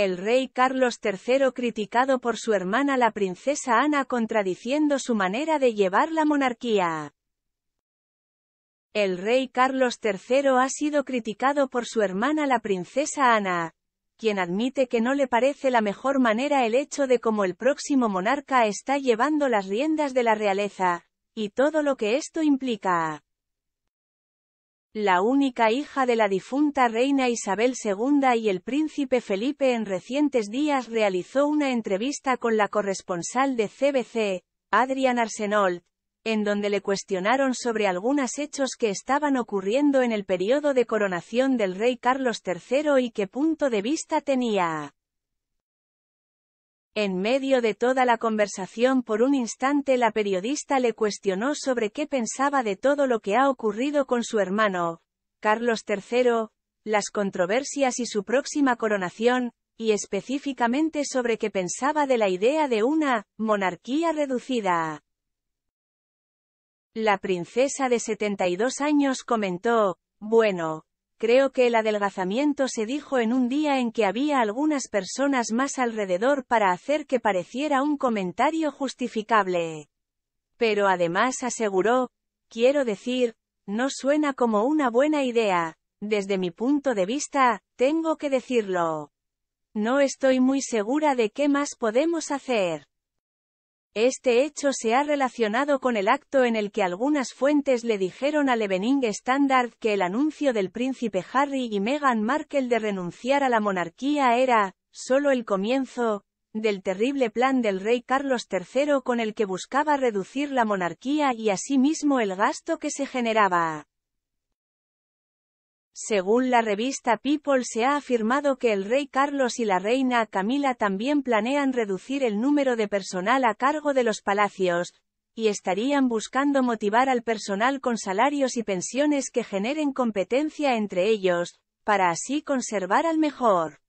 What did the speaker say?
El rey Carlos III criticado por su hermana la princesa Ana contradiciendo su manera de llevar la monarquía. El rey Carlos III ha sido criticado por su hermana la princesa Ana, quien admite que no le parece la mejor manera el hecho de cómo el próximo monarca está llevando las riendas de la realeza, y todo lo que esto implica la única hija de la difunta reina Isabel II y el príncipe Felipe en recientes días realizó una entrevista con la corresponsal de CBC, Adrian Arsenault, en donde le cuestionaron sobre algunos hechos que estaban ocurriendo en el periodo de coronación del rey Carlos III y qué punto de vista tenía. En medio de toda la conversación por un instante la periodista le cuestionó sobre qué pensaba de todo lo que ha ocurrido con su hermano, Carlos III, las controversias y su próxima coronación, y específicamente sobre qué pensaba de la idea de una monarquía reducida. La princesa de 72 años comentó, bueno, Creo que el adelgazamiento se dijo en un día en que había algunas personas más alrededor para hacer que pareciera un comentario justificable. Pero además aseguró, quiero decir, no suena como una buena idea, desde mi punto de vista, tengo que decirlo. No estoy muy segura de qué más podemos hacer. Este hecho se ha relacionado con el acto en el que algunas fuentes le dijeron a Levening Standard que el anuncio del príncipe Harry y Meghan Markle de renunciar a la monarquía era, solo el comienzo, del terrible plan del rey Carlos III con el que buscaba reducir la monarquía y asimismo el gasto que se generaba. Según la revista People se ha afirmado que el rey Carlos y la reina Camila también planean reducir el número de personal a cargo de los palacios, y estarían buscando motivar al personal con salarios y pensiones que generen competencia entre ellos, para así conservar al mejor.